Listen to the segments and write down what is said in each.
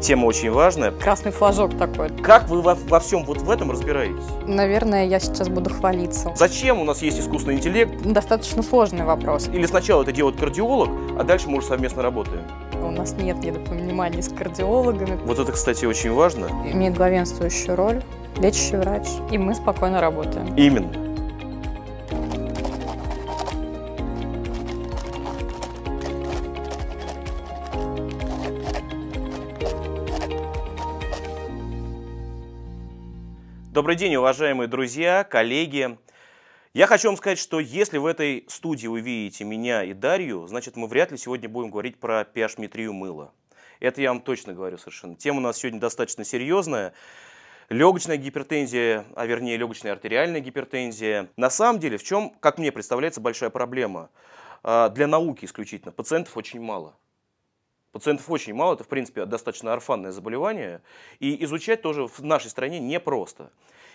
Тема очень важная. Красный флажок такой. Как вы во, во всем вот в этом разбираетесь? Наверное, я сейчас буду хвалиться. Зачем у нас есть искусственный интеллект? Достаточно сложный вопрос. Или сначала это делает кардиолог, а дальше мы уже совместно работаем? А у нас нет недопонимания с кардиологами. Вот это, кстати, очень важно. Имеет главенствующую роль лечащий врач, и мы спокойно работаем. Именно. Добрый день, уважаемые друзья, коллеги. Я хочу вам сказать, что если в этой студии вы видите меня и Дарью, значит мы вряд ли сегодня будем говорить про ph мыла. Это я вам точно говорю совершенно. Тема у нас сегодня достаточно серьезная. Легочная гипертензия, а вернее легочная артериальная гипертензия. На самом деле, в чем, как мне представляется, большая проблема? А, для науки исключительно. Пациентов очень мало. Пациентов очень мало, это, в принципе, достаточно орфанное заболевание, и изучать тоже в нашей стране непросто.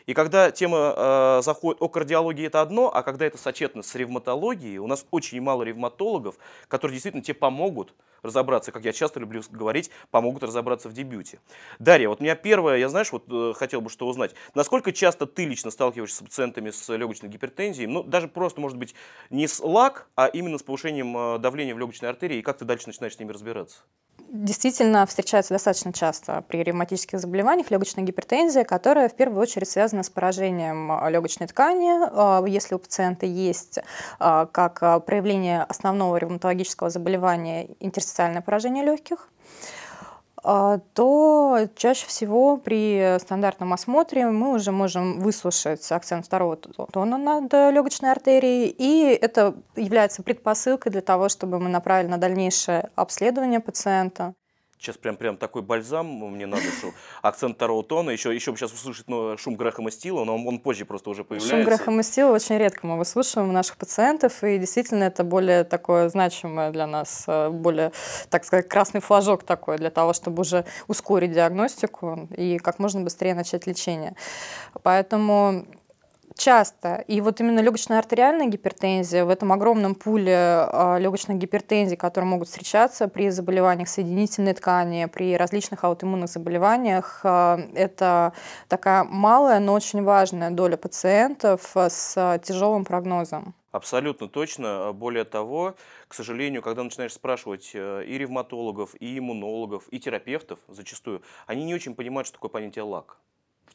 И когда тема э, заходит о кардиологии, это одно, а когда это сочетано с ревматологией, у нас очень мало ревматологов, которые действительно тебе помогут разобраться, как я часто люблю говорить, помогут разобраться в дебюте. Дарья, вот у меня первое, я знаешь, вот э, хотел бы что узнать. Насколько часто ты лично сталкиваешься с пациентами с легочной гипертензией? Ну, даже просто, может быть, не с лак, а именно с повышением э, давления в легочной артерии, и как ты дальше начинаешь с ними разбираться? Действительно, встречается достаточно часто при ревматических заболеваниях легочная гипертензия, которая в первую очередь связана связано с поражением а, легочной ткани. А, если у пациента есть а, как проявление основного ревматологического заболевания интерстициальное поражение легких, то чаще всего при стандартном осмотре мы уже можем выслушать акцент второго тона над легочной артерией, и это является предпосылкой для того, чтобы мы направили на дальнейшее обследование пациента. Сейчас прям, прям такой бальзам мне на душу. Акцент второго тона. Еще, еще сейчас услышать, ну, шум Грэхэма Стила, но он, он позже просто уже появляется. Шум Грэхэма Стила очень редко мы выслушиваем у наших пациентов, и действительно это более такое значимое для нас, э, более, так сказать, красный флажок такой для того, чтобы уже ускорить диагностику и как можно быстрее начать лечение. Поэтому Часто. И вот именно легочная артериальная гипертензия в этом огромном пуле а, легочной гипертензии, которые могут встречаться при заболеваниях соединительной ткани, при различных аутоиммунных заболеваниях, а, это такая малая, но очень важная доля пациентов с тяжелым прогнозом. Абсолютно точно. Более того, к сожалению, когда начинаешь спрашивать э, и ревматологов, и иммунологов, и терапевтов зачастую, они не очень понимают, что такое понятие лак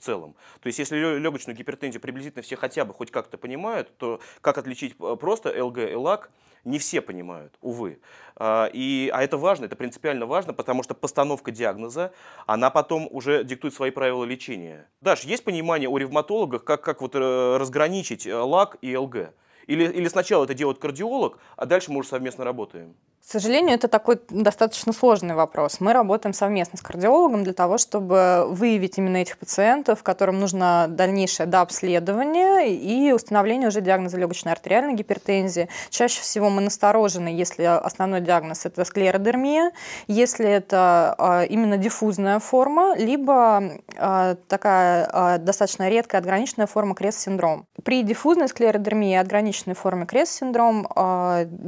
целом. То есть, если легочную гипертензию приблизительно все хотя бы хоть как-то понимают, то как отличить э, просто ЛГ и ЛАК, не все понимают, увы. А, и, а это важно, это принципиально важно, потому что постановка диагноза, она потом уже диктует свои правила лечения. Даш, есть понимание у ревматологов, как, как вот э, разграничить э, ЛАК и ЛГ? Или, или сначала это делает кардиолог, а дальше мы уже совместно работаем? К сожалению, это такой достаточно сложный вопрос. Мы работаем совместно с кардиологом для того, чтобы выявить именно этих пациентов, которым нужно дальнейшее дообследование и установление уже диагноза легочной артериальной гипертензии. Чаще всего мы насторожены, если основной диагноз – это склеродермия, если это а, именно диффузная форма, либо а, такая а, достаточно редкая ограниченная форма крест-синдром. При диффузной склеродермии и отграниченной форме крест-синдром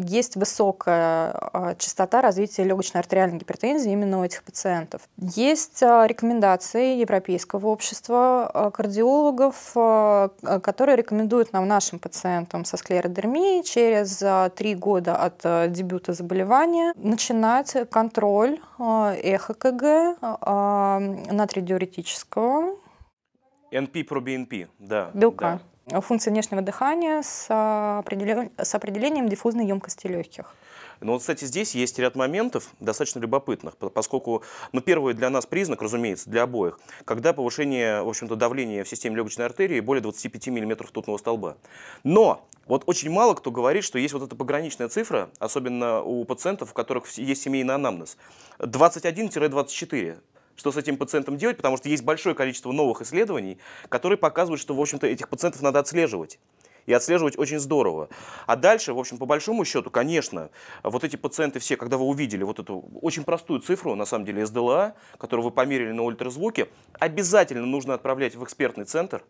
есть высокая а, частота развития легочной артериальной гипертензии именно у этих пациентов. Есть а, рекомендации Европейского общества а, кардиологов, которые рекомендуют нам, нашим пациентам со склеродермией, через три года от дебюта заболевания начинать контроль ЭХКГ кг натридиуретического. НП про БНП, да. Белка. Да функции внешнего дыхания с, определением диффузной емкости легких. Но, ну, кстати, здесь есть ряд моментов достаточно любопытных, поскольку, ну, первый для нас признак, разумеется, для обоих, когда повышение, в общем-то, давления в системе легочной артерии более 25 мм ртутного столба. Но вот очень мало кто говорит, что есть вот эта пограничная цифра, особенно у пациентов, у которых есть семейный анамнез, 21-24 что с этим пациентом делать, потому что есть большое количество новых исследований, которые показывают, что, в общем-то, этих пациентов надо отслеживать и отслеживать очень здорово. А дальше, в общем, по большому счету, конечно, вот эти пациенты все, когда вы увидели вот эту очень простую цифру, на самом деле, СДЛА, которую вы померили на ультразвуке, обязательно нужно отправлять в экспертный центр,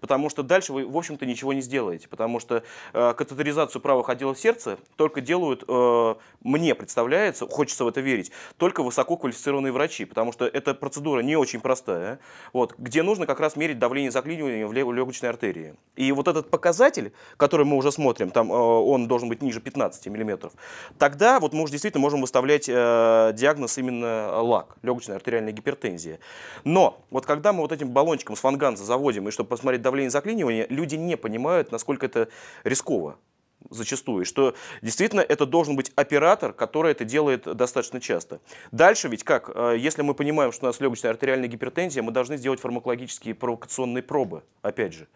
потому что дальше вы, в общем-то, ничего не сделаете, потому что э, катетеризацию правых отделов сердца только делают, э, мне представляется, хочется в это верить, только высококвалифицированные врачи, потому что эта процедура не очень простая, вот, где нужно как раз мерить давление заклинивания в легочной артерии. И вот этот показатель, который мы уже смотрим, там э, он должен быть ниже 15 миллиметров, тогда вот мы уже действительно можем выставлять э, диагноз именно лак, легочная артериальная гипертензия. Но вот когда мы вот этим баллончиком с фанганза заводим, и чтобы посмотреть ставить давление заклинивания, люди не понимают, насколько это рисково зачастую, что действительно это должен быть оператор, который это делает достаточно часто. Дальше ведь как, э, если мы понимаем, что у нас легочная артериальная гипертензия, мы должны сделать фармакологические провокационные пробы, опять же.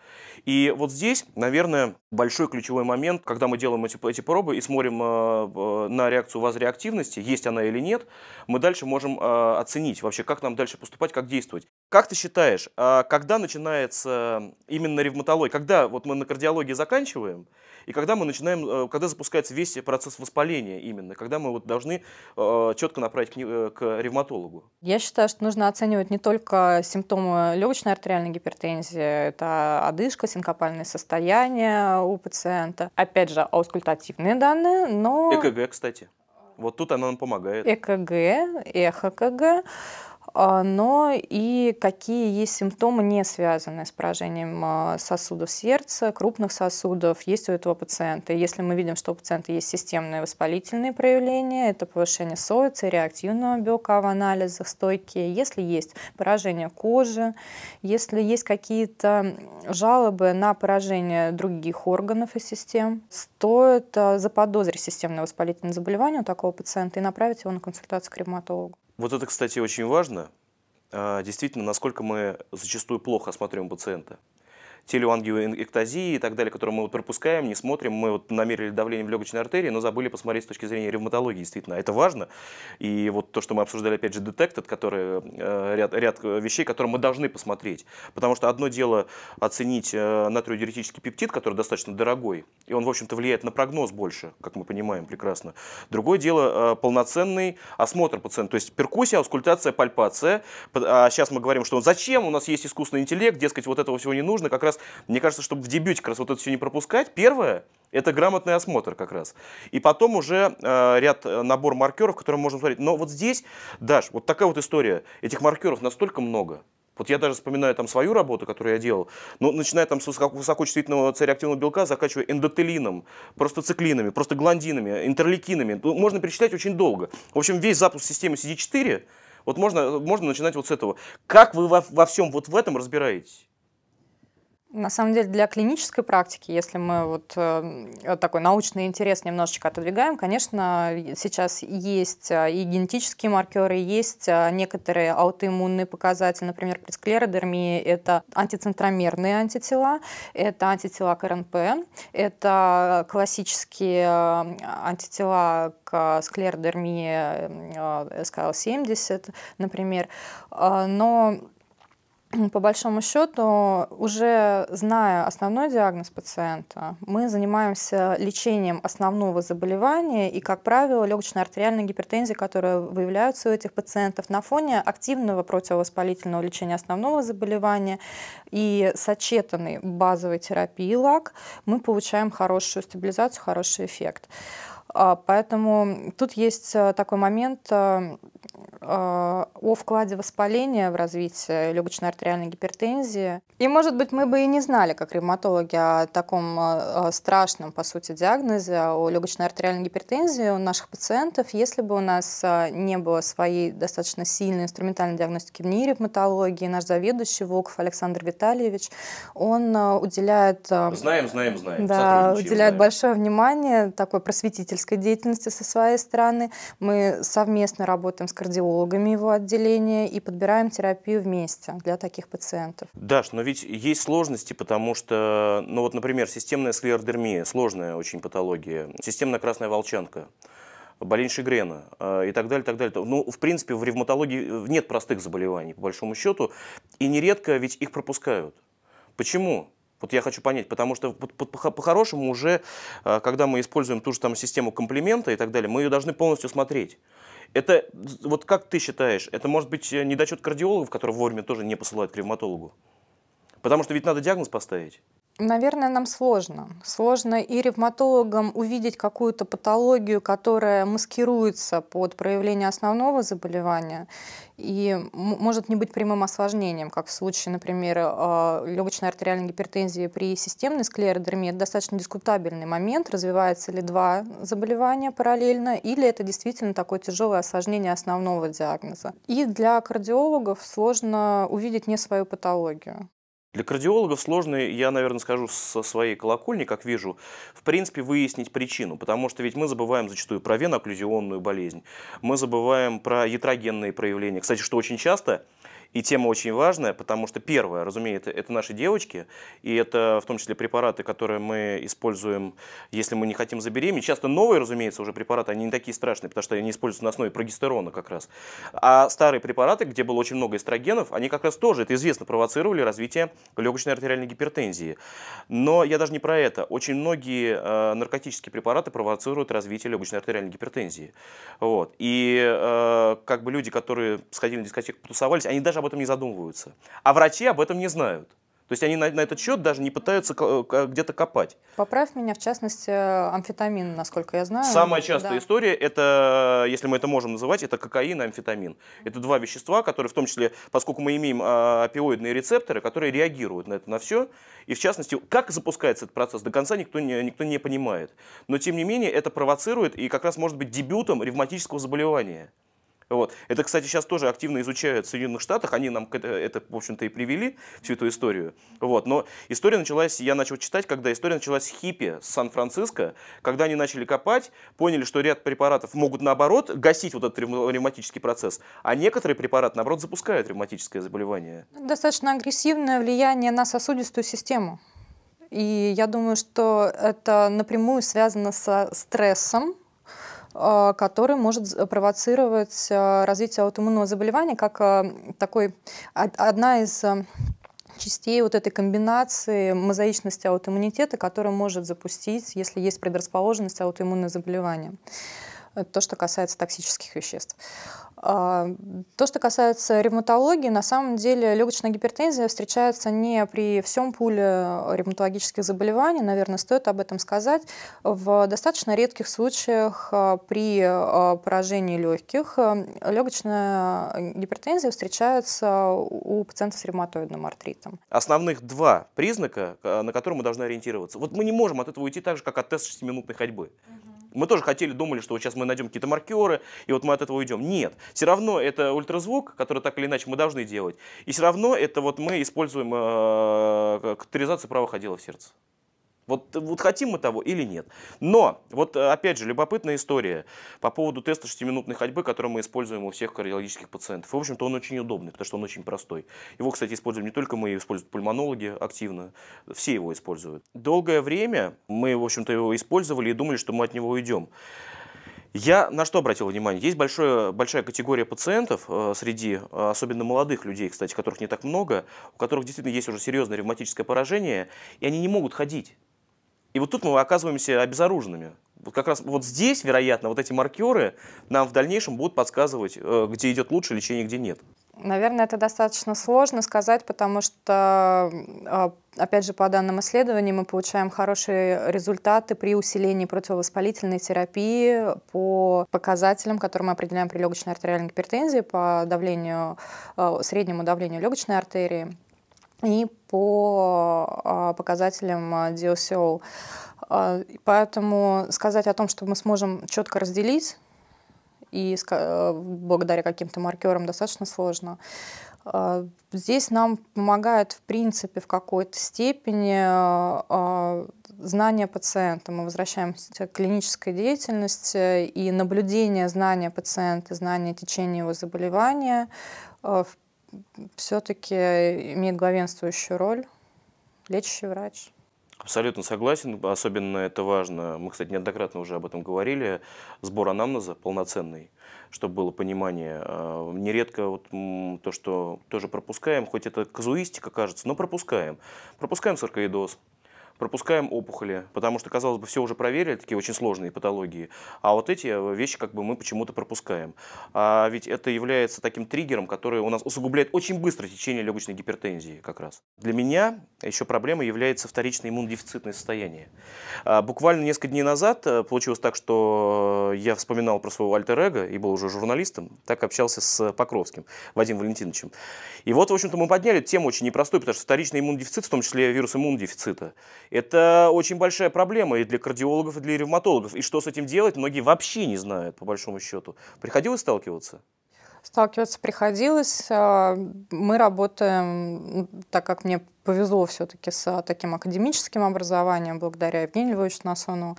И вот здесь, наверное, большой ключевой момент, когда мы делаем эти, эти пробы и смотрим э, на реакцию вазреактивности, есть она или нет, мы дальше можем э, оценить вообще, как нам дальше поступать, как действовать. Как ты считаешь, а, когда начинается именно ревматология, когда вот мы на кардиологии заканчиваем, и когда мы начинаем, э, когда запускается весь процесс воспаления именно, когда мы вот должны э, четко направить э, к, ревматологу? Я считаю, что нужно оценивать не только симптомы легочной артериальной гипертензии, это одышка, синкопальное состояние у пациента, опять же, аускультативные данные, но... ЭКГ, кстати. Вот тут она нам помогает. ЭКГ, эхо а, но и какие есть симптомы, не связанные с поражением а, сосудов сердца, крупных сосудов, есть у этого пациента. Если мы видим, что у пациента есть системные воспалительные проявления, это повышение соица, реактивного белка в анализах, стойкие. Если есть поражение кожи, если есть какие-то жалобы на поражение других органов и систем, стоит а, заподозрить системное воспалительное заболевание у такого пациента и направить его на консультацию к ревматологу. Вот это, кстати, очень важно. А, действительно, насколько мы зачастую плохо осматриваем пациента телеангиоэктазии и так далее, которые мы вот пропускаем, не смотрим. Мы вот намерили давление в легочной артерии, но забыли посмотреть с точки зрения ревматологии, действительно. А это важно. И вот то, что мы обсуждали, опять же, детектор, который, э, ряд, ряд вещей, которые мы должны посмотреть. Потому что одно дело оценить э, натриодиуретический пептид, который достаточно дорогой, и он, в общем-то, влияет на прогноз больше, как мы понимаем прекрасно. Другое дело э, полноценный осмотр пациента, то есть перкуссия, аускультация, пальпация. А сейчас мы говорим, что зачем у нас есть искусственный интеллект, дескать, вот этого всего не нужно, как раз раз, мне кажется, чтобы в дебюте как раз вот это все не пропускать, первое, это грамотный осмотр как раз. И потом уже э, ряд, э, набор маркеров, которые можно смотреть. Но вот здесь, Даш, вот такая вот история. Этих маркеров настолько много. Вот я даже вспоминаю там свою работу, которую я делал, Но ну, начиная там с высокочувствительного цереактивного белка, заканчивая эндотелином, просто циклинами, просто гландинами, интерлейкинами. Ну, можно перечислять очень долго. В общем, весь запуск системы CD4, вот можно, можно начинать вот с этого. Как вы во, во всем вот в этом разбираетесь? На самом деле для клинической практики, если мы вот э, такой научный интерес немножечко отодвигаем, конечно, сейчас есть э, и генетические маркеры, есть э, некоторые аутоиммунные показатели, например, при склеродермии это антицентромерные антитела, это антитела к РНП, это классические антитела к склеродермии СКЛ 70 например, но по большому счету, уже зная основной диагноз пациента, мы занимаемся лечением основного заболевания и, как правило, легочной артериальной гипертензии, которая выявляется у этих пациентов на фоне активного противовоспалительного лечения основного заболевания и сочетанной базовой терапии ЛАК, мы получаем хорошую стабилизацию, хороший эффект. А, поэтому тут есть э, такой момент э, э, о вкладе воспаления в развитие легочной артериальной гипертензии. И, может быть, мы бы и не знали, как ревматологи, о таком страшном, по сути, диагнозе, о легочной артериальной гипертензии у наших пациентов, если бы у нас не было своей достаточно сильной инструментальной диагностики в НИИ ревматологии. Наш заведующий Волков Александр Витальевич, он уделяет... Знаем, знаем, знаем. Да, уделяет знаем. большое внимание такой просветительской родительской деятельности со своей стороны. Мы совместно работаем с кардиологами его отделения и подбираем терапию вместе для таких пациентов. Даш, но ведь есть сложности, потому что, ну вот, например, системная склеродермия, сложная очень патология, системная красная волчанка болезнь Шигрена э, и так далее, так далее. Ну, в принципе, в ревматологии нет простых заболеваний, по большому счету, и нередко ведь их пропускают. Почему? Вот я хочу понять, потому что по-хорошему уже, э, когда мы используем ту же там систему комплимента и так далее, мы ее должны полностью смотреть. Это, вот как ты считаешь, это может быть э, недочет кардиологов, которые вовремя тоже не посылают к ревматологу? Потому что ведь надо диагноз поставить. Наверное, нам сложно. Сложно и ревматологам увидеть какую-то патологию, которая маскируется под проявление основного заболевания и может не быть прямым осложнением, как в случае, например, а, легочной артериальной гипертензии при системной склеродермии. Это достаточно дискутабельный момент, развивается ли два заболевания параллельно, или это действительно такое тяжелое осложнение основного диагноза. И для кардиологов сложно увидеть не свою патологию. Для кардиологов сложно, я, наверное, скажу со своей колокольни, как вижу, в принципе, выяснить причину, потому что ведь мы забываем зачастую про венооклюзионную болезнь, мы забываем про ятрогенные проявления. Кстати, что очень часто и тема очень важная, потому что первое, разумеется, это наши девочки, и это в том числе препараты, которые мы используем, если мы не хотим забеременеть. Часто новые, разумеется, уже препараты, они не такие страшные, потому что они используются на основе прогестерона как раз. А старые препараты, где было очень много эстрогенов, они как раз тоже, это известно, провоцировали развитие легочной артериальной гипертензии. Но я даже не про это. Очень многие э, наркотические препараты провоцируют развитие легочной артериальной гипертензии. Вот. И э, как бы люди, которые сходили на дискотеку, потусовались, они даже об этом не задумываются. А врачи об этом не знают. То есть они на, на этот счет даже не пытаются э, где-то копать. Поправь меня, в частности, э, амфетамин, насколько я знаю. Самая частая да. история, это, если мы это можем называть, это кокаин и амфетамин. Это два вещества, которые в том числе, поскольку мы имеем а, опиоидные рецепторы, которые реагируют на это на все. И в частности, как запускается этот процесс, до конца никто не, никто не понимает. Но тем не менее, это провоцирует и как раз может быть дебютом ревматического заболевания. Вот. Это, кстати, сейчас тоже активно изучают в Соединенных Штатах. Они нам это, в общем-то, и привели, всю эту историю. Вот. Но история началась, я начал читать, когда история началась с хиппи с Сан-Франциско, когда они начали копать, поняли, что ряд препаратов могут, наоборот, гасить вот этот ревматический процесс, а некоторые препараты, наоборот, запускают ревматическое заболевание. Достаточно агрессивное влияние на сосудистую систему. И я думаю, что это напрямую связано со стрессом, а, который может провоцировать а, развитие аутоиммунного заболевания как а, такой, одна из частей вот этой комбинации мозаичности аутоиммунитета, которая может запустить, если есть предрасположенность аутоиммунное заболевание то, что касается токсических веществ. А, то, что касается ревматологии, на самом деле легочная гипертензия встречается не при всем пуле ревматологических заболеваний, наверное, стоит об этом сказать. В достаточно редких случаях а, при а, поражении легких легочная гипертензия встречается у пациентов с ревматоидным артритом. Основных два признака, на которые мы должны ориентироваться. Вот мы не можем от этого уйти так же, как от теста 6-минутной ходьбы. Мы тоже хотели, думали, что вот сейчас мы найдем какие-то маркеры, и вот мы от этого уйдем. Нет. Все равно это ультразвук, который так или иначе мы должны делать. И все равно это вот мы используем э, катаризацию правых отделов сердца. Вот, вот хотим мы того или нет. Но, вот э, опять же, любопытная история по поводу теста 6-минутной ходьбы, который мы используем у всех кардиологических пациентов. И, в общем-то, он очень удобный, потому что он очень простой. Его, кстати, используем не только мы, используют пульмонологи активно, все его используют. Долгое время мы, в общем-то, его использовали и думали, что мы от него уйдем. Я на что обратил внимание? Есть большое, большая категория пациентов э, среди, э, особенно молодых людей, кстати, которых не так много, у которых действительно есть уже серьезное ревматическое поражение, и они не могут ходить. И вот тут мы оказываемся обезоруженными. Вот как раз вот здесь, вероятно, вот эти маркеры нам в дальнейшем будут подсказывать, э, где идет лучше лечение, где нет. Наверное, это достаточно сложно сказать, потому что, э, опять же, по данным исследований мы получаем хорошие результаты при усилении противовоспалительной терапии по показателям, которые мы определяем при легочной артериальной гипертензии, по давлению, э, среднему давлению легочной артерии и по а, показателям DSO. А, а, поэтому сказать о том, что мы сможем четко разделить и э, благодаря каким-то маркерам достаточно сложно. Здесь нам помогает, в принципе, в какой-то степени знание пациента. Мы возвращаемся к клинической деятельности э, и наблюдение знания пациента, знание течения его заболевания э, в все-таки имеет главенствующую роль лечащий врач. Абсолютно согласен, особенно это важно. Мы, кстати, неоднократно уже об этом говорили. Сбор анамнеза полноценный, чтобы было понимание. Э, нередко вот то, что тоже пропускаем, хоть это казуистика кажется, но пропускаем. Пропускаем саркоидоз, пропускаем опухоли, потому что, казалось бы, все уже проверили, такие очень сложные патологии, а вот эти э, вещи как бы мы почему-то пропускаем. А ведь это является таким триггером, который у нас усугубляет очень быстро течение легочной гипертензии как раз. Для меня еще проблема является вторичное иммунодефицитное состояние. А буквально несколько дней назад э, получилось так, что э, я вспоминал про своего альтер и был уже журналистом, так общался с Покровским Вадимом Валентиновичем. И вот, в общем-то, мы подняли тему очень непростую, потому что вторичный иммунодефицит, в том числе вирус иммунодефицита. Это очень большая проблема и для кардиологов, и для ревматологов. И что с этим делать, многие вообще не знают, по большому счету. Приходилось сталкиваться? Сталкиваться приходилось. А, мы работаем, ну, так как мне повезло все-таки с а, таким академическим образованием, благодаря Евгению Львовичу Насону,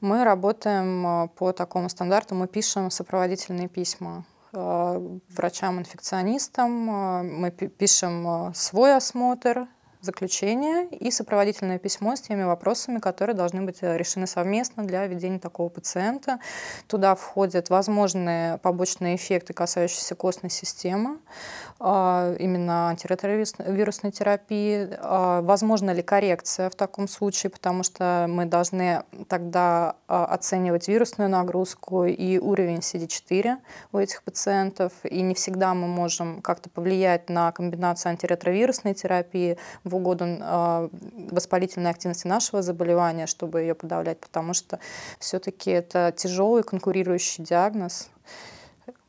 мы работаем а, по такому стандарту, мы пишем сопроводительные письма врачам-инфекционистам, мы пишем свой осмотр заключение и сопроводительное письмо с теми вопросами, которые должны быть э, решены совместно для ведения такого пациента. Туда входят возможные побочные эффекты, касающиеся костной системы, а, именно антиретровирусной терапии, а, возможна ли коррекция в таком случае, потому что мы должны тогда а, оценивать вирусную нагрузку и уровень CD4 у этих пациентов, и не всегда мы можем как-то повлиять на комбинацию антиретровирусной терапии, в угоду а, воспалительной активности нашего заболевания, чтобы ее подавлять, потому что все-таки это тяжелый конкурирующий диагноз.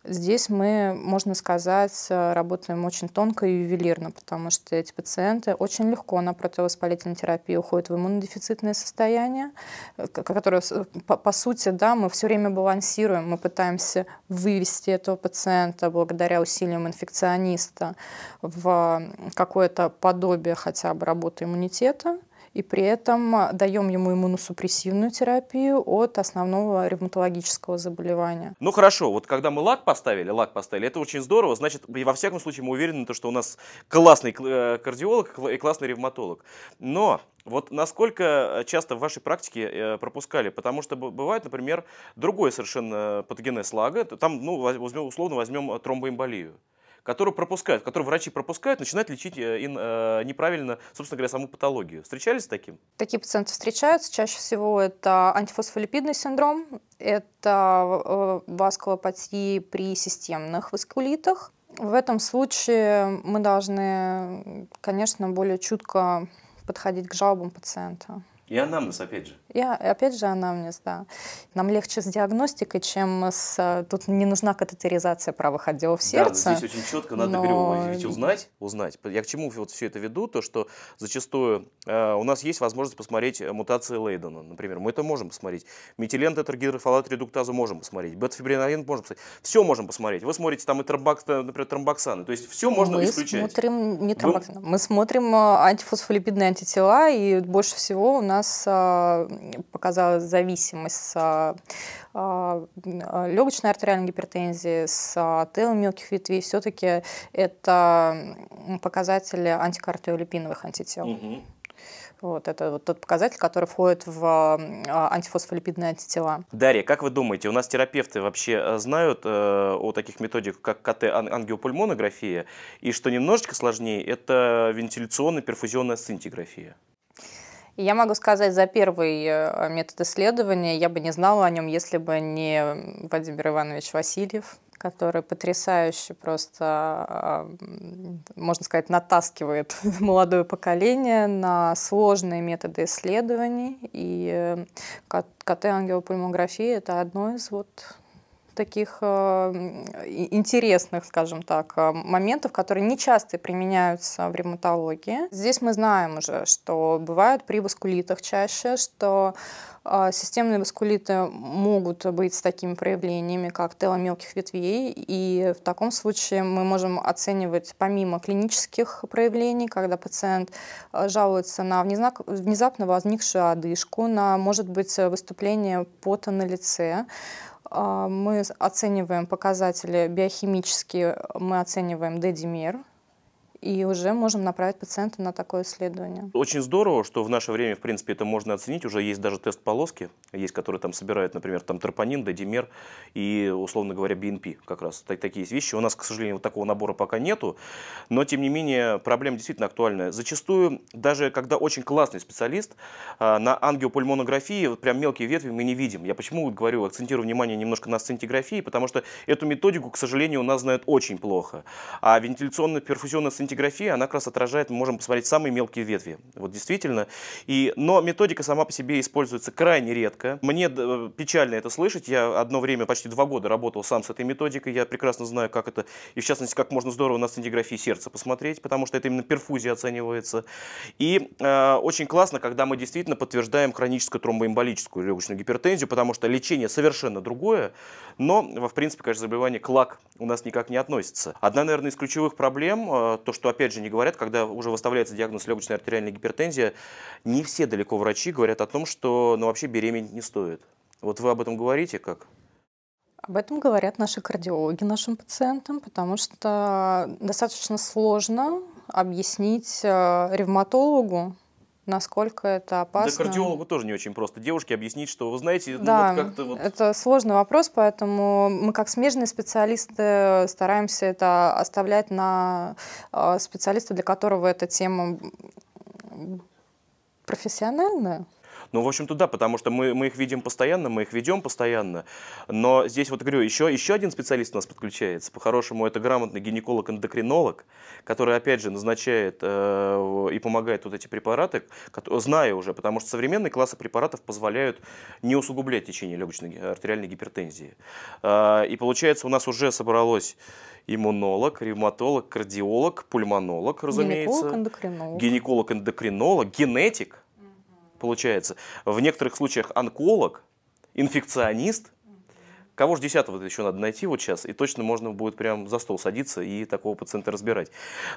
Здесь мы, можно сказать, э, работаем очень тонко и ювелирно, потому что эти пациенты очень легко на противовоспалительную терапию уходят в иммунодефицитное состояние, э, которое, э, по, по сути, да, мы все время балансируем, мы пытаемся вывести этого пациента благодаря усилиям инфекциониста в какое-то подобие хотя бы работы иммунитета – и при этом а, даем ему иммуносупрессивную терапию от основного ревматологического заболевания. Ну хорошо, вот когда мы лак поставили, лак поставили, это очень здорово, значит, и во всяком случае мы уверены, что у нас классный э, кардиолог и классный ревматолог. Но вот насколько э, часто в вашей практике э, пропускали? Потому что бывает, например, другой совершенно патогенез лага, там, ну, возьмем, условно возьмем тромбоэмболию которую пропускают, которую врачи пропускают, начинают лечить э, э, неправильно, собственно говоря, саму патологию. Встречались с таким? Такие пациенты встречаются. Чаще всего это антифосфолипидный синдром, это э, васкулопатии при системных васкулитах. В этом случае мы должны, конечно, более чутко подходить к жалобам пациента. И анамнез, опять же. Я, опять же, анамнез, да. Нам легче с диагностикой, чем с... Тут не нужна катетеризация правых отделов сердца. Да, здесь очень четко надо но... берем, ведь узнать, узнать. Я к чему вот все это веду, то что зачастую э, у нас есть возможность посмотреть э, мутации Лейдена, например. Мы это можем посмотреть. Метилен тетергидрофалат редуктазу можем посмотреть. Бетафибринолин можем посмотреть. Все можем посмотреть. Вы смотрите там и тромбак, э, например, тромбоксаны. То есть все можно мы исключать. Мы смотрим не тромбоксаны. Вы... Мы смотрим антифосфолипидные антитела, и больше всего у нас э, показала зависимость с а, а, легочной артериальной гипертензии, с а, телом мелких ветвей, все-таки это показатели антикардиолипиновых антител. Угу. Вот это вот тот показатель, который входит в антифосфолипидные антитела. Дарья, как вы думаете, у нас терапевты вообще э, знают э, о таких методиках, как КТ-ангиопульмонография, и что немножечко сложнее, это вентиляционно-перфузионная сцинтиграфия? я могу сказать, за первый э, метод исследования я бы не знала о нем, если бы не Владимир Иванович Васильев, который потрясающе просто, а, можно сказать, натаскивает молодое поколение на сложные методы исследований. И э, КТ-ангиопульмография – это одно из вот таких э, интересных, скажем так, э, моментов, которые не часто применяются в ревматологии. Здесь мы знаем уже, что бывают при васкулитах чаще, что э, системные васкулиты могут быть с такими проявлениями, как тело мелких ветвей, и в таком случае мы можем оценивать помимо клинических проявлений, когда пациент жалуется на внезапно возникшую одышку, на, может быть, выступление пота на лице, а, мы оцениваем показатели биохимические, мы оцениваем дедимер и уже можем направить пациента на такое исследование. Очень здорово, что в наше время, в принципе, это можно оценить. Уже есть даже тест полоски, есть, которые там собирают, например, там тропонин, додимер и, условно говоря, БНП, как раз. Так, такие есть вещи. У нас, к сожалению, вот такого набора пока нету, но, тем не менее, проблема действительно актуальная. Зачастую, даже когда очень классный специалист, а, на ангиопульмонографии вот прям мелкие ветви мы не видим. Я почему вот говорю, акцентирую внимание немножко на сцинтиграфии, потому что эту методику, к сожалению, у нас знают очень плохо. А вентиляционно-перфузионная сцинтиграфия пентиграфия, она как раз отражает, мы можем посмотреть самые мелкие ветви. Вот действительно. И, но методика сама по себе используется крайне редко. Мне э, печально это слышать. Я одно время, почти два года работал сам с этой методикой. Я прекрасно знаю, как это, и в частности, как можно здорово на сценографии сердца посмотреть, потому что это именно перфузия оценивается. И э, очень классно, когда мы действительно подтверждаем хроническую тромбоэмболическую легочную гипертензию, потому что лечение совершенно другое, но, в принципе, конечно, заболевание клак у нас никак не относится. Одна, наверное, из ключевых проблем, э, то, что что, опять же, не говорят, когда уже выставляется диагноз легочной артериальной гипертензия, не все далеко врачи говорят о том, что ну, вообще беременеть не стоит. Вот вы об этом говорите как? Об этом говорят наши кардиологи нашим пациентам, потому что достаточно сложно объяснить э, ревматологу, насколько это опасно. Да кардиологу тоже не очень просто. Девушке объяснить, что вы знаете, ну, да, ну, вот как-то вот... это сложный вопрос, поэтому мы как смежные специалисты стараемся это оставлять на э, специалиста, для которого эта тема профессиональная. Ну, в общем-то, да, потому что мы, мы их видим постоянно, мы их ведем постоянно. Но здесь, вот говорю, еще, еще один специалист у нас подключается. По-хорошему, это грамотный гинеколог-эндокринолог, который, опять же, назначает э, и помогает вот эти препараты, зная уже, потому что современные классы препаратов позволяют не усугублять течение легочной артериальной гипертензии. Э, и получается, у нас уже собралось иммунолог, ревматолог, кардиолог, пульмонолог, разумеется. Гинеколог-эндокринолог. Гинеколог-эндокринолог, генетик получается. В некоторых случаях онколог, инфекционист, кого же десятого еще надо найти вот сейчас, и точно можно будет прям за стол садиться и такого пациента разбирать.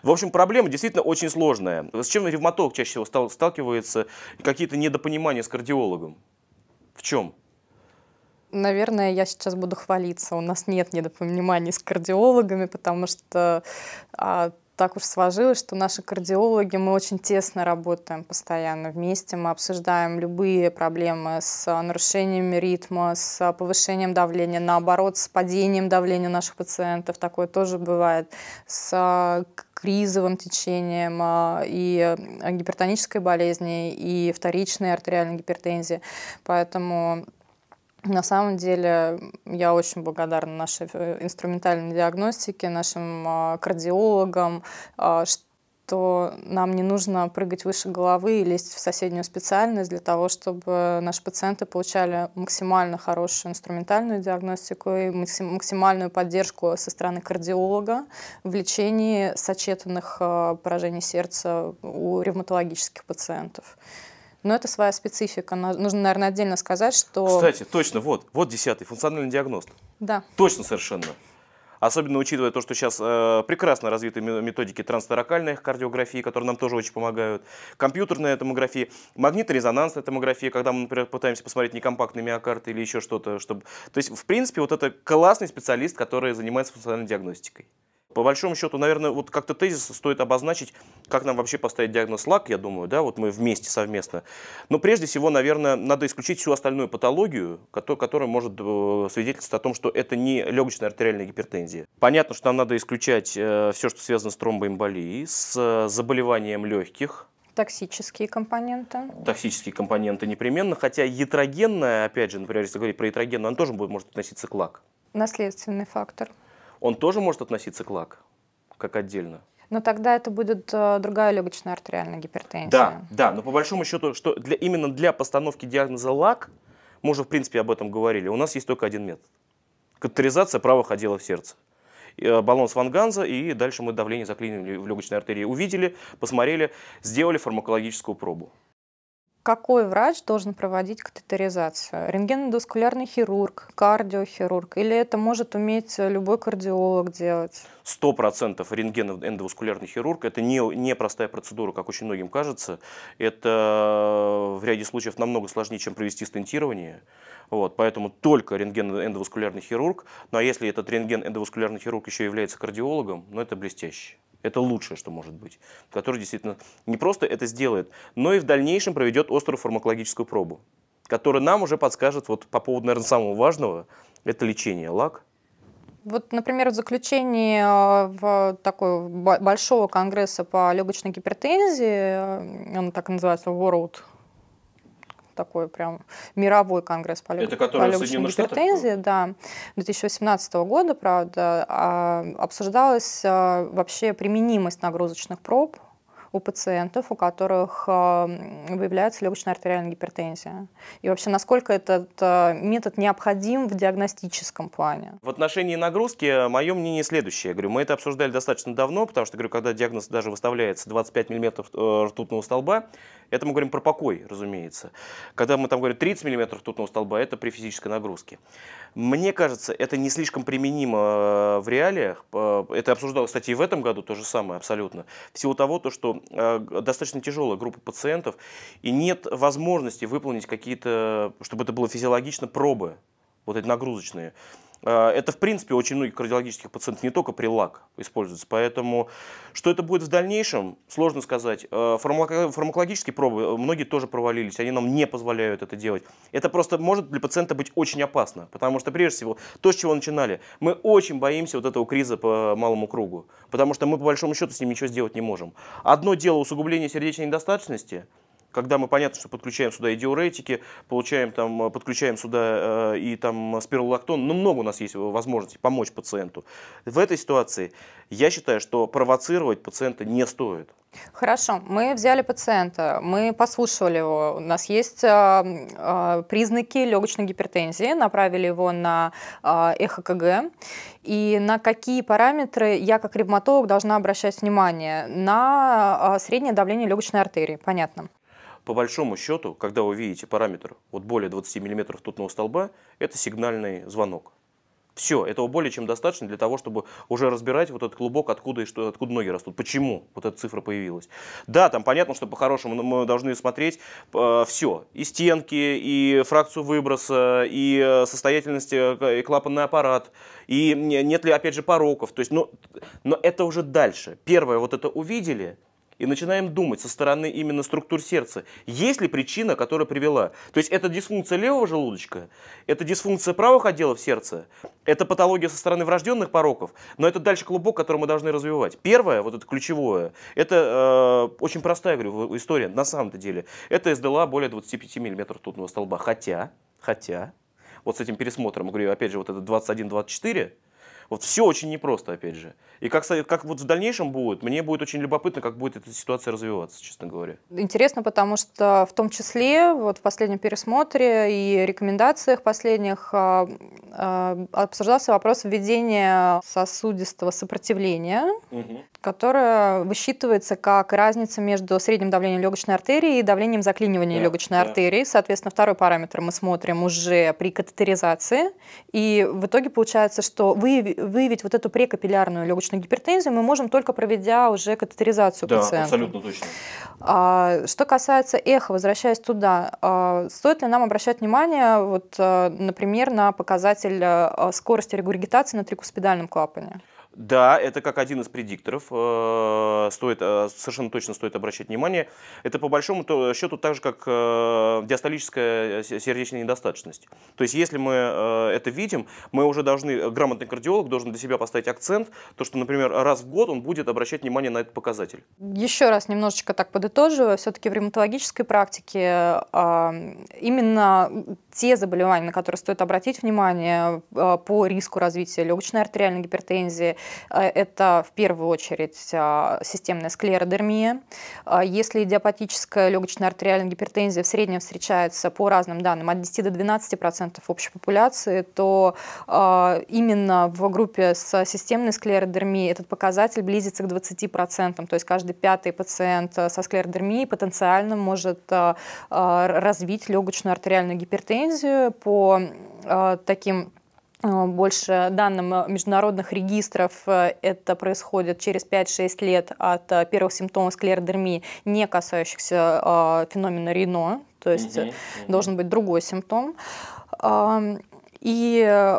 В общем, проблема действительно очень сложная. С чем ревматолог чаще всего стал, сталкивается? Какие-то недопонимания с кардиологом? В чем? Наверное, я сейчас буду хвалиться. У нас нет недопониманий с кардиологами, потому что а, так уж сложилось, что наши кардиологи, мы очень тесно работаем постоянно вместе, мы обсуждаем любые проблемы с нарушениями ритма, с повышением давления, наоборот, с падением давления наших пациентов, такое тоже бывает, с э, кризовым течением э, и гипертонической болезни, и вторичной артериальной гипертензии. Поэтому на самом деле я очень благодарна нашей э, инструментальной диагностике, нашим а, кардиологам, а, что нам не нужно прыгать выше головы и лезть в соседнюю специальность для того, чтобы наши пациенты получали максимально хорошую инструментальную диагностику и максимальную поддержку со стороны кардиолога в лечении сочетанных а, поражений сердца у ревматологических пациентов. Но это своя специфика. Нужно, наверное, отдельно сказать, что... Кстати, точно, вот, вот десятый, функциональный диагност. Да. Точно совершенно. Особенно учитывая то, что сейчас э, прекрасно развиты методики трансторакальных кардиографии, которые нам тоже очень помогают, компьютерная томография, магниторезонансная томография, когда мы, например, пытаемся посмотреть некомпактный миокард или еще что-то. Чтобы... То есть, в принципе, вот это классный специалист, который занимается функциональной диагностикой по большому счету, наверное, вот как-то тезис стоит обозначить, как нам вообще поставить диагноз лак, я думаю, да, вот мы вместе, совместно. Но прежде всего, наверное, надо исключить всю остальную патологию, которая может э, свидетельствовать о том, что это не легочная артериальная гипертензия. Понятно, что нам надо исключать э, все, что связано с тромбоэмболией, с э, заболеванием легких, Токсические компоненты. Токсические компоненты непременно, хотя ятрогенная, опять же, например, если говорить про ятрогенную, она тоже будет, может относиться к лак. Наследственный фактор он тоже может относиться к лак, как отдельно. Но тогда это будет э, другая легочная артериальная гипертензия. Да, да, но по большому счету, что для, именно для постановки диагноза лак, мы уже в принципе об этом говорили, у нас есть только один метод. Катетеризация правых отделов сердца. Э, баллон баланс Ван и дальше мы давление заклинили в легочной артерии. Увидели, посмотрели, сделали фармакологическую пробу какой врач должен проводить катетеризацию? Рентгеноваскулярный хирург, кардиохирург? Или это может уметь любой кардиолог делать? Сто процентов рентгеноваскулярный хирург – это не, не простая процедура, как очень многим кажется. Это э, в ряде случаев намного сложнее, чем провести стентирование. Вот, поэтому только рентген хирург. Ну а если этот рентген хирург еще является кардиологом, ну это блестяще. Это лучшее, что может быть. Который действительно не просто это сделает, но и в дальнейшем проведет острую фармакологическую пробу, которая нам уже подскажет вот по поводу, наверное, самого важного, это лечение лак, вот, например, в заключении э, в такой большого конгресса по легочной гипертензии, э, он так называется World такой прям мировой конгресс по, Это по гипертензии, да, 2018 года, правда, а, обсуждалась а, вообще применимость нагрузочных проб у пациентов, у которых а, выявляется легочная артериальная гипертензия. И вообще, насколько этот метод необходим в диагностическом плане? В отношении нагрузки мое мнение следующее. Я говорю, мы это обсуждали достаточно давно, потому что, говорю, когда диагноз даже выставляется 25 мм э, ртутного столба, это мы говорим про покой, разумеется. Когда мы там говорим 30 мм ртутного столба, это при физической нагрузке. Мне кажется, это не слишком применимо э, в реалиях. Э, это обсуждалось, кстати, и в этом году то же самое абсолютно. Всего того, то, что э, достаточно тяжелая группа пациентов, и нет возможности выполнить какие-то, чтобы это было физиологично, пробы вот эти нагрузочные. А, это, в принципе, очень многих кардиологических пациентов не только при лак используется. Поэтому, что это будет в дальнейшем, сложно сказать. А, фармакологические пробы, многие тоже провалились, они нам не позволяют это делать. Это просто может для пациента быть очень опасно, потому что, прежде всего, то, с чего начинали, мы очень боимся вот этого криза по малому кругу, потому что мы, по большому счету, с ним ничего сделать не можем. Одно дело усугубление сердечной недостаточности – когда мы, понятно, что подключаем сюда и диуретики, получаем там, э, подключаем сюда э, и там спиролактон, ну много у нас есть возможностей помочь пациенту. В этой ситуации я считаю, что провоцировать пациента не стоит. Хорошо, мы взяли пациента, мы послушали его, у нас есть э, э признаки легочной гипертензии, направили его на э, ЭХКГ, и на какие параметры я как ревматолог должна обращать внимание? На э, среднее давление легочной артерии, понятно. По большому счету, когда вы видите параметр вот более 20 мм тутного столба, это сигнальный звонок. Все, этого более чем достаточно для того, чтобы уже разбирать вот этот клубок, откуда и что, откуда ноги растут, почему вот эта цифра появилась. Да, там понятно, что по-хорошему мы должны смотреть э, все, и стенки, и фракцию выброса, и э, состоятельность, э, и клапанный аппарат, и нет ли, опять же, пороков. То есть, ну, но это уже дальше. Первое, вот это увидели – и начинаем думать со стороны именно структур сердца, есть ли причина, которая привела. То есть это дисфункция левого желудочка, это дисфункция правых отделов сердца, это патология со стороны врожденных пороков, но это дальше клубок, который мы должны развивать. Первое, вот это ключевое, это э, очень простая, говорю, история на самом-то деле. Это СДЛА более 25 мм тутного столба. Хотя, хотя, вот с этим пересмотром, говорю, опять же, вот это 21-24, вот все очень непросто, опять же. И как, как вот в дальнейшем будет, мне будет очень любопытно, как будет эта ситуация развиваться, честно говоря. Интересно, потому что в том числе вот в последнем пересмотре и рекомендациях последних а, а, обсуждался вопрос введения сосудистого сопротивления, угу. которое высчитывается как разница между средним давлением легочной артерии и давлением заклинивания да, легочной да. артерии. Соответственно, второй параметр мы смотрим уже при катетеризации. И в итоге получается, что вы выявить вот эту прекапиллярную легочную гипертензию мы можем только проведя уже катетеризацию да, пациента. абсолютно точно. А, что касается эхо, возвращаясь туда, а, стоит ли нам обращать внимание, вот, а, например, на показатель а, скорости регургитации на трикуспидальном клапане? Да, это как один из предикторов, э, стоит, э, совершенно точно стоит обращать внимание. Это по большому счету так же, как э, диастолическая сердечная недостаточность. То есть если мы это видим, мы уже должны, грамотный кардиолог должен для себя поставить акцент, то что, например, раз в год он будет обращать внимание на этот показатель. Еще раз немножечко так подытоживаю, все-таки в ревматологической практике именно те заболевания, на которые стоит обратить внимание по риску развития легочной артериальной гипертензии, Э, это в первую очередь а, системная склеродермия. А, если идиопатическая легочная артериальная гипертензия в среднем встречается по разным данным от 10 до 12% процентов общей популяции, то а, именно в группе с системной склеродермией этот показатель близится к 20%. процентам. То есть каждый пятый пациент со склеродермией потенциально может развить легочную артериальную гипертензию по таким Э, больше данным э, международных регистров э, это происходит через 5-6 лет от первых симптомов склеродермии, не касающихся феномена Рено, то есть угу, должен быть другой симптом. И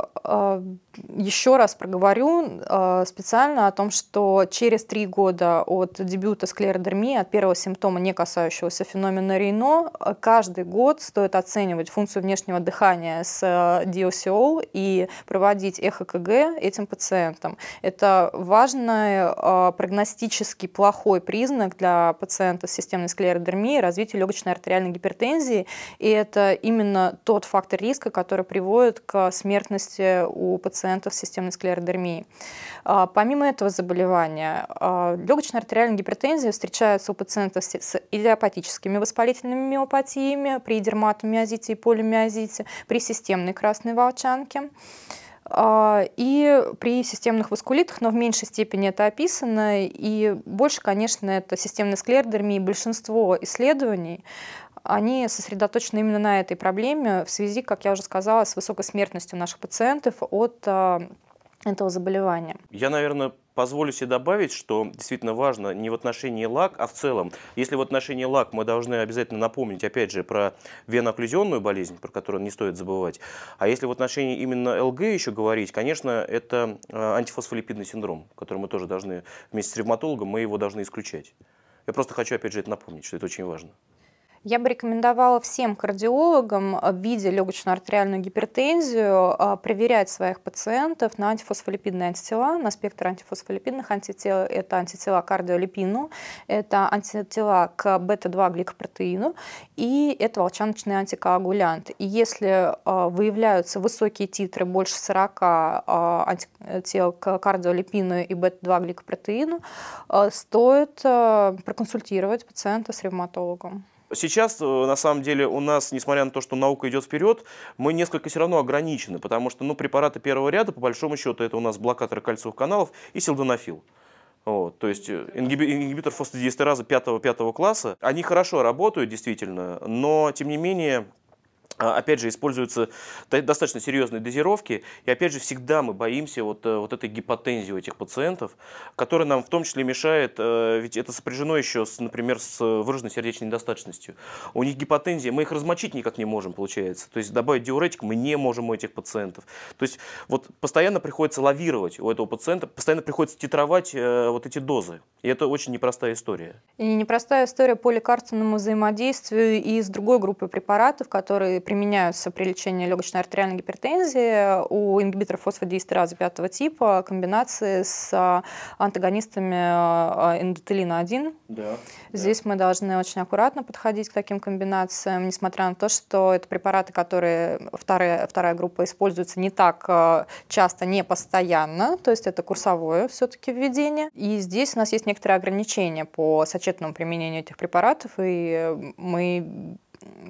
еще раз проговорю э, специально о том, что через три года от дебюта склеродермии, от первого симптома, не касающегося феномена Рейно, э, каждый год стоит оценивать функцию внешнего дыхания с DOCO э, и проводить эхо этим пациентам. Это важный прогностический плохой признак для пациента с системной склеродермией развития легочной артериальной гипертензии, и это именно тот фактор риска, который приводит к смертности у пациента пациентов с системной склеродермией. А, помимо этого заболевания, а, легочная артериальная гипертензия встречается у пациентов с идиопатическими воспалительными миопатиями, при дерматомиозите и полимиозите, при системной красной волчанке а, и при системных васкулитах, но в меньшей степени это описано, и больше, конечно, это системная склеродермия. Большинство исследований они сосредоточены именно на этой проблеме в связи, как я уже сказала, с высокой смертностью наших пациентов от а, этого заболевания. Я, наверное, позволю себе добавить, что действительно важно не в отношении лак, а в целом. Если в отношении лак мы должны обязательно напомнить, опять же, про венооклюзионную болезнь, про которую не стоит забывать, а если в отношении именно ЛГ еще говорить, конечно, это а, антифосфолипидный синдром, который мы тоже должны вместе с ревматологом, мы его должны исключать. Я просто хочу, опять же, это напомнить, что это очень важно. Я бы рекомендовала всем кардиологам э, в виде легочно-артериальную гипертензию э, проверять своих пациентов на антифосфолипидные антитела, на спектр антифосфолипидных антител. Это антитела к кардиолипину, это антитела к бета-2-гликопротеину и это волчаночный антикоагулянт. И если э, выявляются высокие титры, больше 40 антител к кардиолипину и бета-2-гликопротеину, стоит проконсультировать пациента с ревматологом сейчас, э, на самом деле, у нас, несмотря на то, что наука идет вперед, мы несколько все равно ограничены, потому что ну, препараты первого ряда, по большому счету, это у нас блокаторы кальциевых каналов и силдонофил. Вот, то есть э, ингиби ингибитор фосфодиестераза 5-5 класса, они хорошо работают действительно, но тем не менее а, опять же, используются достаточно серьезные дозировки. И опять же, всегда мы боимся вот, э, вот этой гипотензии у этих пациентов, которая нам в том числе мешает, э, ведь это сопряжено еще, с, например, с выраженной сердечной недостаточностью. У них гипотензия, мы их размочить никак не можем, получается. То есть добавить диуретик мы не можем у этих пациентов. То есть вот постоянно приходится лавировать у этого пациента, постоянно приходится титровать э, вот эти дозы. И это очень непростая история. И непростая история по лекарственному взаимодействию и с другой группой препаратов, которые применяются при лечении легочной артериальной гипертензии у ингибиторов фосфодиэстеразы пятого типа в комбинации с а, антагонистами а, эндотелина 1. Да, Здесь да. мы должны очень аккуратно подходить к таким комбинациям, несмотря на то, что это препараты, которые вторая, вторая группа используется не так а, часто, не постоянно, то есть это курсовое все-таки введение. И здесь у нас есть некоторые ограничения по сочетанному применению этих препаратов, и мы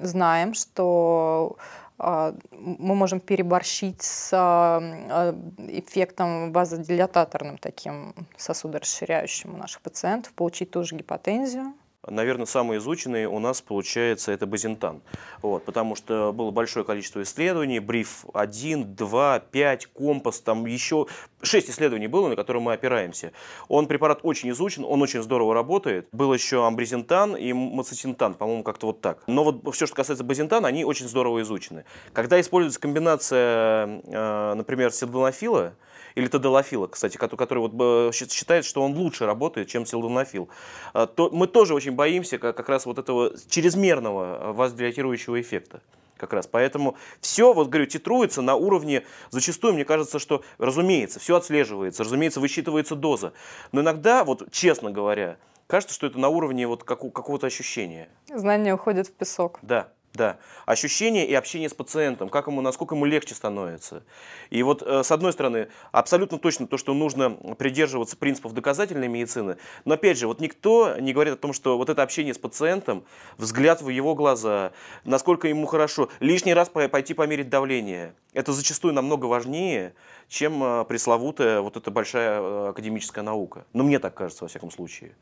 знаем, что а, мы можем переборщить с а, а, эффектом вазодилататорным таким сосудорасширяющим у наших пациентов, получить ту же гипотензию, Наверное, самый изученный у нас, получается, это Базентан. Вот, потому что было большое количество исследований, бриф 1, 2, 5, компас, там еще 6 исследований было, на которые мы опираемся. Он препарат очень изучен, он очень здорово работает. Был еще амбрезентан и мацетентан, по-моему, как-то вот так. Но вот все, что касается базентана, они очень здорово изучены. Когда используется комбинация, э, например, седлонофила, или Тадалофила, кстати, который вот э, считает, что он лучше работает, чем Силдонофил, а, то мы тоже очень боимся как раз вот этого чрезмерного э, воздиатирующего эффекта как раз. Поэтому все, вот говорю, титруется на уровне, зачастую мне кажется, что, разумеется, все отслеживается, разумеется, высчитывается доза. Но иногда, вот честно говоря, кажется, что это на уровне вот какого-то ощущения. Знание уходит в песок. Да. Да, ощущение и общение с пациентом, как ему, насколько ему легче становится. И вот, э, с одной стороны, абсолютно точно то, что нужно придерживаться принципов доказательной медицины, но, опять же, вот никто не говорит о том, что вот это общение с пациентом, взгляд в его глаза, насколько ему хорошо, лишний раз пойти померить давление, это зачастую намного важнее, чем э, пресловутая вот эта большая э, академическая наука. Ну, мне так кажется, во всяком случае.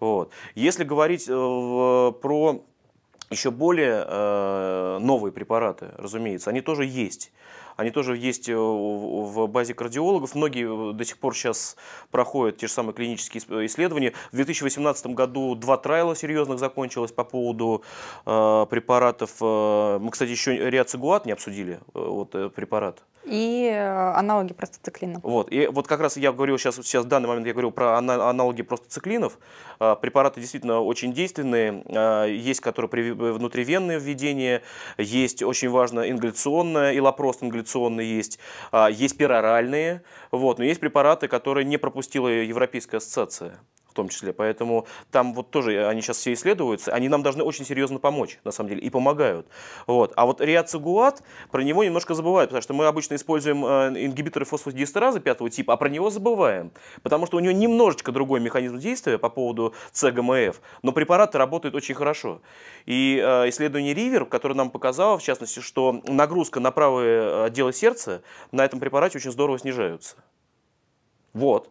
Вот. Если говорить про еще более э, новые препараты, разумеется, они тоже есть они тоже есть э, в базе кардиологов. Многие э, до сих пор сейчас проходят те же самые клинические исследования. В 2018 году два трайла серьезных закончилось по поводу э, препаратов. Э, мы, кстати, еще реацигуат не обсудили, вот препарат. И аналоги простациклинов. Вот, и вот как раз я говорю сейчас, сейчас в данный момент я говорю про аналоги простациклинов. Препараты действительно очень действенные. Есть, которые внутривенные введения, есть очень важно ингаляционное, и илопрост ингаляционное традиционные есть, а, есть пероральные, вот, но есть препараты, которые не пропустила Европейская ассоциация в том числе. Поэтому там вот тоже они сейчас все исследуются, они нам должны очень серьезно помочь, на самом деле, и помогают. Вот. А вот риацигуат, про него немножко забывают, потому что мы обычно используем э, ингибиторы фосфодиэстеразы пятого типа, а про него забываем, потому что у него немножечко другой механизм действия по поводу ЦГМФ, эм но препараты работают очень хорошо. И э, исследование Ривер, которое нам показало, в частности, что нагрузка на правое отдело сердца на этом препарате очень здорово снижаются. Вот.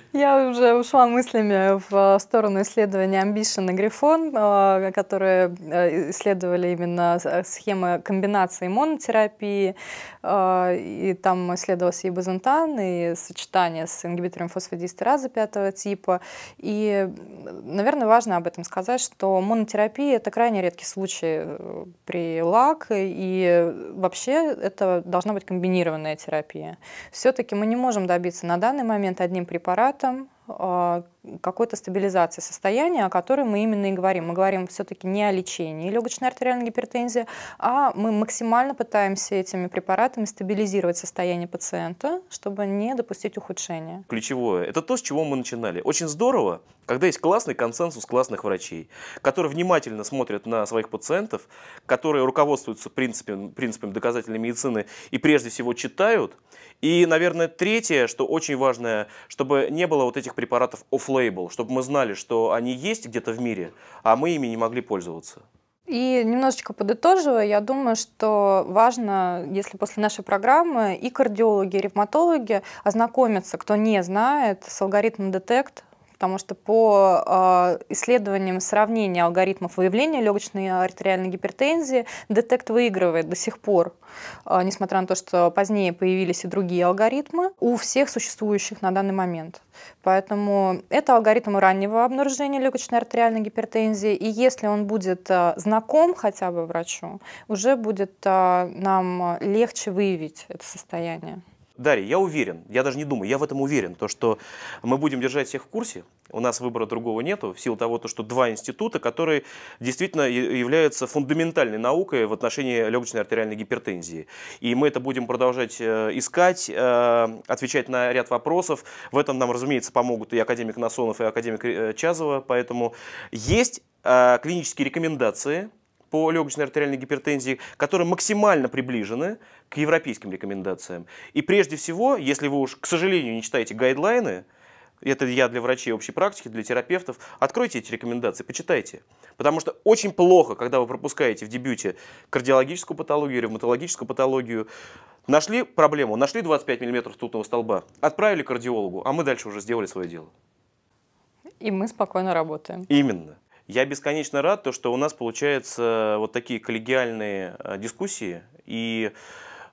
Я уже ушла мыслями в э, сторону исследования Ambition и Грифон, э, которые э, исследовали именно схемы комбинации монотерапии, и там исследовался и базентан, и сочетание с ингибитором фосфодиэстеразы пятого типа. И, наверное, важно об этом сказать, что монотерапия – это крайне редкий случай при лак, и вообще это должна быть комбинированная терапия. Все-таки мы не можем добиться на данный момент одним препаратом atom А, какой-то стабилизации состояния, о которой мы именно и говорим. Мы говорим все-таки не о лечении легочной артериальной гипертензии, а мы максимально пытаемся этими препаратами стабилизировать состояние пациента, чтобы не допустить ухудшения. Ключевое – это то, с чего мы начинали. Очень здорово, когда есть классный консенсус классных врачей, которые внимательно смотрят на своих пациентов, которые руководствуются принципами, принципами доказательной медицины и прежде всего читают. И, наверное, третье, что очень важное, чтобы не было вот этих этих препаратов оффлейбл, чтобы мы знали, что они есть где-то в мире, а мы ими не могли пользоваться. И немножечко подытоживая, я думаю, что важно, если после нашей программы и кардиологи, и ревматологи ознакомятся, кто не знает, с алгоритмом детект потому что по а, исследованиям сравнения алгоритмов выявления легочной артериальной гипертензии детект выигрывает до сих пор, а, несмотря на то, что позднее появились и другие алгоритмы у всех существующих на данный момент. Поэтому это алгоритм раннего обнаружения легочной артериальной гипертензии, и если он будет а, знаком хотя бы врачу, уже будет нам легче выявить это состояние. Дарья, я уверен, я даже не думаю, я в этом уверен, то, что мы будем держать всех в курсе, у нас выбора другого нету, в силу того, то, что два института, которые действительно являются фундаментальной наукой в отношении легочной артериальной гипертензии. И мы это будем продолжать э, искать, э, отвечать на ряд вопросов. В этом нам, разумеется, помогут и академик Насонов, и академик э, Чазова, поэтому есть клинические рекомендации – по легочной артериальной гипертензии, которые максимально приближены к европейским рекомендациям. И прежде всего, если вы уж, к сожалению, не читаете гайдлайны, это я для врачей общей практики, для терапевтов, откройте эти рекомендации, почитайте. Потому что очень плохо, когда вы пропускаете в дебюте кардиологическую патологию, ревматологическую патологию, нашли проблему, нашли 25 мм тутного столба, отправили кардиологу, а мы дальше уже сделали свое дело. И мы спокойно работаем. Именно. Я бесконечно рад, то, что у нас получаются э, вот такие коллегиальные э, дискуссии. И,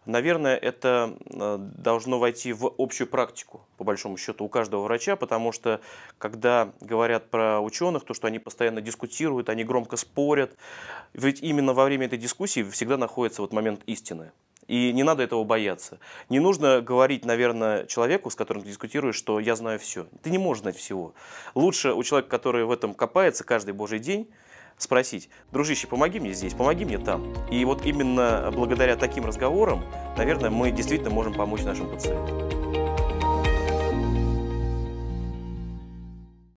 наверное, это э, должно войти в общую практику, по большому счету, у каждого врача, потому что, когда говорят про ученых, то, что они постоянно дискутируют, они громко спорят, ведь именно во время этой дискуссии всегда находится вот момент истины. И не надо этого бояться. Не нужно говорить, наверное, человеку, с которым ты дискутируешь, что я знаю все. Ты не можешь знать всего. Лучше у человека, который в этом копается каждый божий день, спросить, дружище, помоги мне здесь, помоги мне там. И вот именно благодаря таким разговорам, наверное, мы действительно можем помочь нашим пациентам.